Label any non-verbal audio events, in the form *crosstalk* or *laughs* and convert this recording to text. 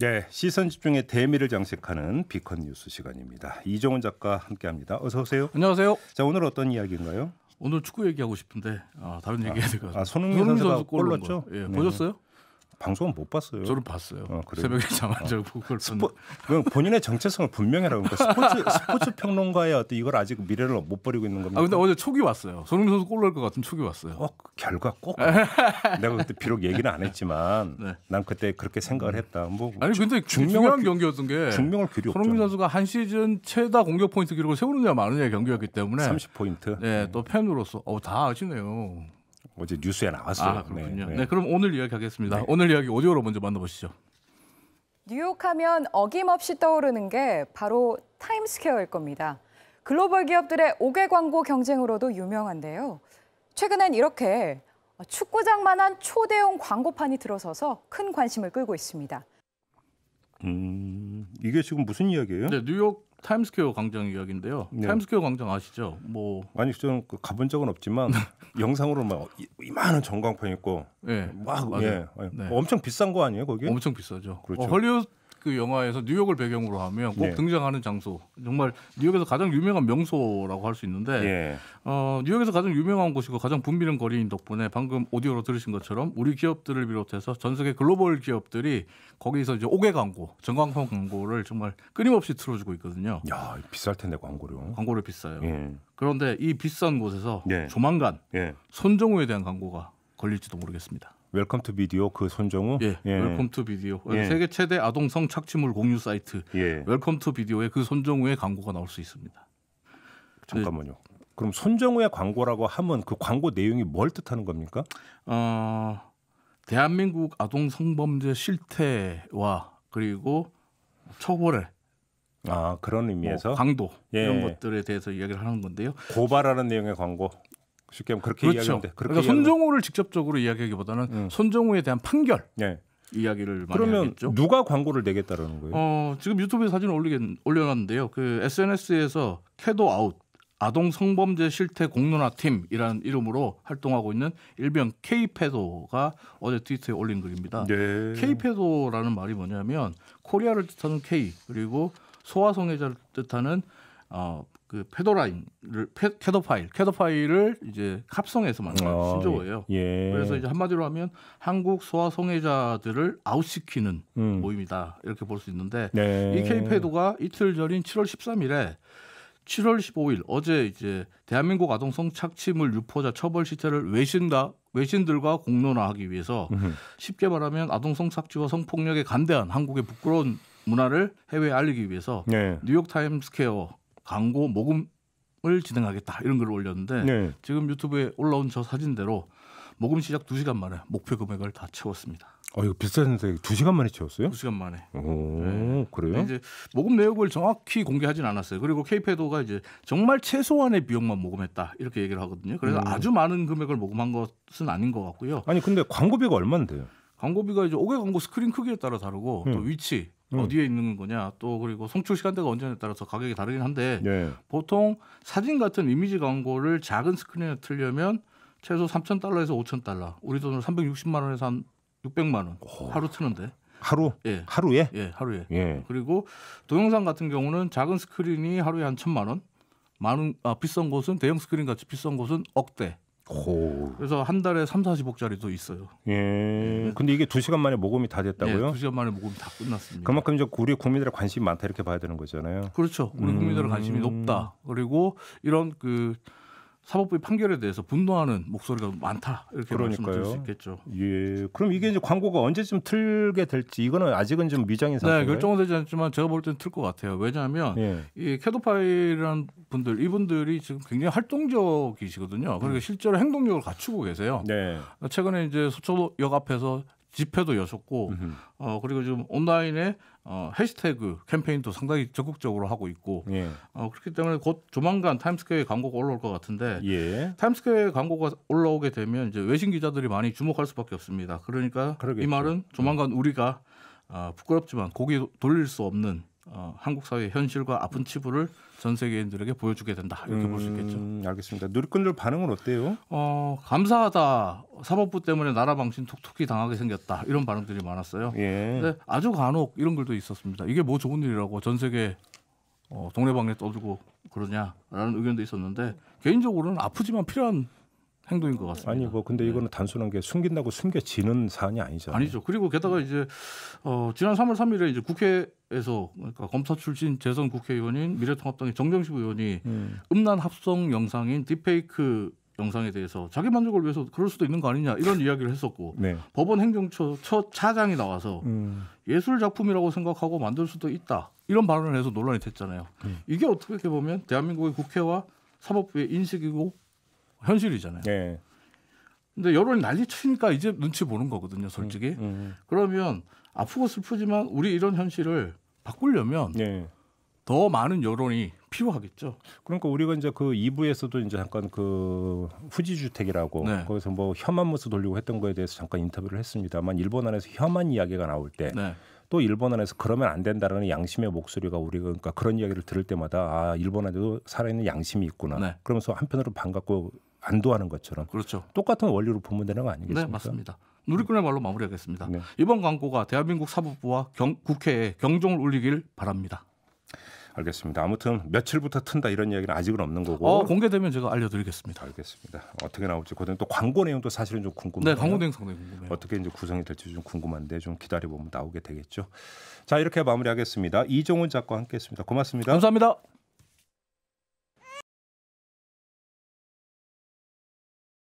네, 시선 집중의 대미를 장식하는 비컨 뉴스 시간입니다. 이종훈 작가 함께합니다. 어서 오세요. 안녕하세요. 자, 오늘 어떤 이야기인가요? 오늘 축구 얘기하고 싶은데 아, 다른 얘기해야 될것 아, 아, 같아요. 손흥민, 선수가 골넣죠 예, 네. 보셨어요? 방송은 못 봤어요. 저는 봤어요. 어, 새벽에 잠안자고 어. 그걸 스포, 본인의 정체성을 분명해라. 그러니까 스포츠 *laughs* 스포츠 평론가의 어떤 이걸 아직 미래를 못 버리고 있는 겁니다. 아 근데 어제 촉이 왔어요. 손흥민 선수 골 넣을 것 같은 촉이 왔어요. 어, 그 결과 꼭. *laughs* 내가 그때 비록 얘기는 안 했지만 네. 난 그때 그렇게 생각을 했다. 뭐 아니 근데 중요한 경기였던 게 증명할 길이 손흥민 선수가 한 시즌 최다 공격 포인트 기록을 세우느냐 마느냐의 경기였기 때문에 30 포인트. 네, 또 팬으로서 어다 아시네요. 어제 뭐 뉴스에 나왔어요. 아, 그렇군요. 네, 네. 네, 그럼 오늘 이야기하겠습니다. 네. 오늘 이야기 오디오로 먼저 만나보시죠. 뉴욕하면 어김없이 떠오르는 게 바로 타임스퀘어일 겁니다. 글로벌 기업들의 옥외 광고 경쟁으로도 유명한데요. 최근엔 이렇게 축구장만한 초대형 광고판이 들어서서 큰 관심을 끌고 있습니다. 음, 이게 지금 무슨 이야기예요? 네, 뉴욕 타임스퀘어 광장 이야기인데요. 네. 타임스퀘어 광장 아시죠? 뭐 아니 저는 그 가본 적은 없지만 *laughs* 영상으로 막 이만한 전광판 있고 네. 막 예. 네. 엄청 비싼 거 아니에요 거기? 엄청 비싸죠. 그렇죠. 어, 헐리우드 그 영화에서 뉴욕을 배경으로 하면 꼭 네. 등장하는 장소 정말 뉴욕에서 가장 유명한 명소라고 할 수 있는데 네. 어, 뉴욕에서 가장 유명한 곳이고 가장 붐비는 거리인 덕분에 방금 오디오로 들으신 것처럼 우리 기업들을 비롯해서 전 세계 글로벌 기업들이 거기서 이제 옥외 광고, 전광판 광고를 정말 끊임없이 틀어주고 있거든요. 야 비쌀 텐데 광고료. 광고료 비싸요. 예. 그런데 이 비싼 곳에서 예. 조만간 예. 손정우에 대한 광고가 걸릴지도 모르겠습니다. 웰컴 투 비디오 그 손정우 예, 예. 웰컴 투 비디오 예. 세계 최대 아동 성 착취물 공유 사이트 예. 웰컴 투 비디오에 그 손정우의 광고가 나올 수 있습니다. 잠깐만요. 네. 그럼 손정우의 광고라고 하면 그 광고 내용이 뭘 뜻하는 겁니까? 어, 대한민국 아동 성범죄 실태와 그리고 처벌에 아 그런 의미에서 뭐 강도 예. 이런 것들에 대해서 이야기를 하는 건데요. 고발하는 내용의 광고. 쉽게 하면 그렇게 그렇죠. 이야기하는데 그렇게 그러니까 손정우를 직접적으로 이야기하기보다는 음. 손정우에 대한 판결 네. 이야기를 많이 그러면 하겠죠. 누가 광고를 내겠다라는 거예요? 어, 지금 유튜브에 사진 올리겠, 올려놨는데요. 그 SNS에서 캐도 아웃 아동 성범죄 실태 공론화 팀이라는 이름으로 활동하고 있는 일명 K패도가 어제 트위터에 올린 글입니다. 네. K패도라는 말이 뭐냐면 코리아를 뜻하는 K 그리고 소아성애자를 뜻하는 어, 그페더라인을 패, 캐더 파일, 캐더 파일을 이제 합성해서 만든 아, 신조어예요. 예. 그래서 이제 한마디로 하면 한국 소아 성애자들을 아웃시키는 음. 모임이다 이렇게 볼 수 있는데 네. 이 K패도가 이틀 전인 7월 13일에 7월 15일 어제 이제 대한민국 아동 성착취물 유포자 처벌 시태를 외신과 외신들과 공론화하기 위해서 음흠. 쉽게 말하면 아동 성착취와 성폭력에 간대한 한국의 부끄러운 문화를 해외에 알리기 위해서 네. 뉴욕 타임스퀘어 광고 모금을 진행하겠다 이런 글을 올렸는데 네. 지금 유튜브에 올라온 저 사진대로 모금 시작 두시간 만에 목표 금액을 다 채웠습니다. 아, 이거 비싼데 2시간 만에 채웠어요? 2시간 만에. 오, 네. 그래요? 이제 모금 내역을 정확히 공개하진 않았어요. 그리고 케이페도가 이제 정말 최소한의 비용만 모금했다. 이렇게 얘기를 하거든요. 그래서 음. 아주 많은 금액을 모금한 것은 아닌 것 같고요. 아니, 근데 광고비가 얼마인데요? 광고비가 이제 5개 광고 스크린 크기에 따라 다르고 음. 또 위치 음. 어디에 있는 거냐 또 그리고 송출 시간대가 언제냐에 따라서 가격이 다르긴 한데 예. 보통 사진 같은 이미지 광고를 작은 스크린에 틀려면 최소 3천 달러에서 5천 달러 우리 돈으로 360만 원에서 한 600만 원 오. 하루 트는데 하루? 예. 하루에? 예, 하루에. 예. 그리고 동영상 같은 경우는 작은 스크린이 하루에 한 천만 원, 많은 아 비싼 곳은 대형 스크린 같이 비싼 곳은 억대. 오. 그래서 한 달에 3, 40억짜리도 있어요. 예. 네. 근데 이게 2시간 만에 모금이 다 됐다고요? 네, 시간 만에 모금이 다 끝났습니다. 그만큼 이제 우리 국민들의 관심이 많다 이렇게 봐야 되는 거잖아요. 그렇죠. 우리 음. 국민들의 관심이 음. 높다. 그리고 이런 그 사법부의 판결에 대해서 분노하는 목소리가 많다 이렇게 그러니까요. 말씀드릴 을수 있겠죠. 예. 그럼 이게 이제 광고가 언제쯤 틀게 될지 이거는 아직은 좀 미장인 상태. 네, 결정은 되지 않지만 제가 볼 때는 틀 것 같아요. 왜냐하면 예. 이캐도파이란 분들 이분들이 지금 굉장히 활동적이시거든요. 그러니까 음. 실제로 행동력을 갖추고 계세요. 네. 최근에 이제 서초역 앞에서 집회도 여셨고 어 그리고 지금 온라인에 어 해시태그 캠페인도 상당히 적극적으로 하고 있고 예. 어 그렇기 때문에 곧 조만간 타임스퀘어에 광고가 올라올 것 같은데 예. 타임스퀘어에 광고가 올라오게 되면 이제 외신 기자들이 많이 주목할 수밖에 없습니다. 그러니까 그러겠죠. 이 말은 조만간 우리가 어, 부끄럽지만 고기 돌릴 수 없는 어, 한국 사회의 현실과 아픈 치부를 전 세계인들에게 보여주게 된다 이렇게 음, 볼수 있겠죠. 알겠습니다. 누리꾼들 반응은 어때요? 어 감사하다. 사법부 때문에 나라 방신 톡톡히 당하게 생겼다 이런 반응들이 많았어요. 예. 근데 아주 간혹 이런 글도 있었습니다. 이게 뭐 좋은 일이라고 전 세계 어, 동네방네 떠들고 그러냐라는 의견도 있었는데 개인적으로는 아프지만 필요한 행동인 것 같습니다. 아니 뭐 근데 네. 이거는 네. 단순한 게 숨긴다고 숨겨지는 사안이 아니죠아니죠 그리고 게다가 음. 이제 어, 지난 3월 3일에 이제 국회에서 그러니까 검사 출신 재선 국회의원인 미래통합당의 정경식 의원이 음. 음란 합성 영상인 딥페이크 영상에 대해서 자기 만족을 위해서 그럴 수도 있는 거 아니냐 이런 이야기를 했었고 네. 법원 행정처 첫 차장이 나와서 음. 예술 작품이라고 생각하고 만들 수도 있다 이런 발언을 해서 논란이 됐잖아요. 음. 이게 어떻게 보면 대한민국의 국회와 사법부의 인식이고 현실이잖아요. 네. 근데 여론이 난리 치니까 이제 눈치 보는 거거든요, 솔직히. 음, 음. 그러면 아프고 슬프지만 우리 이런 현실을 바꾸려면 네. 더 많은 여론이 필요하겠죠. 그러니까 우리가 이제 그 2부에서도 이제 잠깐 그 후지 주택이라고 네. 거기서 뭐 혐한 모습 돌리고 했던 거에 대해서 잠깐 인터뷰를 했습니다만 일본 안에서 혐한 이야기가 나올 때 네. 또 일본 안에서 그러면 안 된다라는 양심의 목소리가 우리가 그러니까 그런 이야기를 들을 때마다 아 일본 안에도 살아있는 양심이 있구나 네. 그러면서 한편으로 반갑고 안도하는 것처럼 그렇죠. 똑같은 원리로 보면 되는 거 아니겠습니까? 네, 맞습니다. 누리꾼의 말로 마무리하겠습니다. 네. 이번 광고가 대한민국 사법부와 경, 국회에 경종을 울리길 바랍니다. 알겠습니다. 아무튼 며칠부터 튼다 이런 이야기는 아직은 없는 거고. 어, 공개되면 제가 알려드리겠습니다. 알겠습니다. 어떻게 나올지 그다음 또 광고 내용도 사실은 좀 궁금해요. 네, 광고 내용 상당히 궁금해요. 어떻게 이제 구성이 될지 좀 궁금한데 좀 기다려 보면 나오게 되겠죠. 자 이렇게 마무리하겠습니다. 이종훈 작가 함께했습니다. 고맙습니다. 감사합니다.